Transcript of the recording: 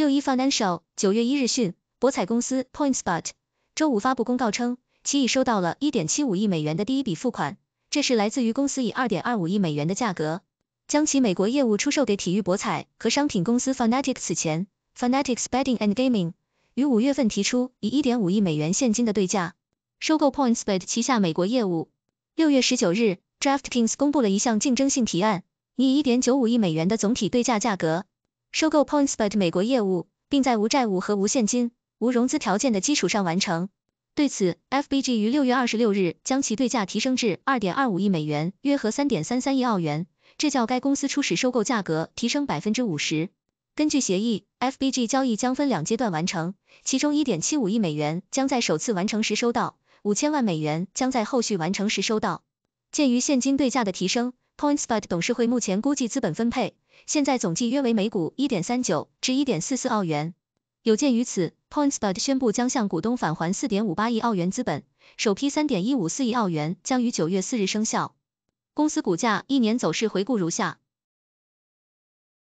六一 financial 九月一日讯，博彩公司 PointsBet 周五发布公告称，其已收到了一点七五亿美元的第一笔付款，这是来自于公司以二点二五亿美元的价格将其美国业务出售给体育博彩和商品公司 Fnatic a。此前，Fnatic a s p t d i n g and Gaming 于五月份提出以一点五亿美元现金的对价收购 PointsBet 旗下美国业务。六月十九日，DraftKings 公布了一项竞争性提案，以一点九五亿美元的总体对价价格。收购 PointsBet 美国业务，并在无债务和无现金、无融资条件的基础上完成。对此，FBG 于六月二十六日将其对价提升至二点二五亿美元，约合三点三三亿澳元，这较该公司初始收购价格提升百分之五十。根据协议，FBG 交易将分两阶段完成，其中一点七五亿美元将在首次完成时收到，五千万美元将在后续完成时收到。鉴于现金对价的提升。p o i n t s b o t 董事会目前估计资本分配，现在总计约为每股1.39至1.44澳元。有鉴于此 p o i n t s b o t 宣布将向股东返还4.58亿澳元资本，首批3.154亿澳元将于9月4日生效。公司股价一年走势回顾如下。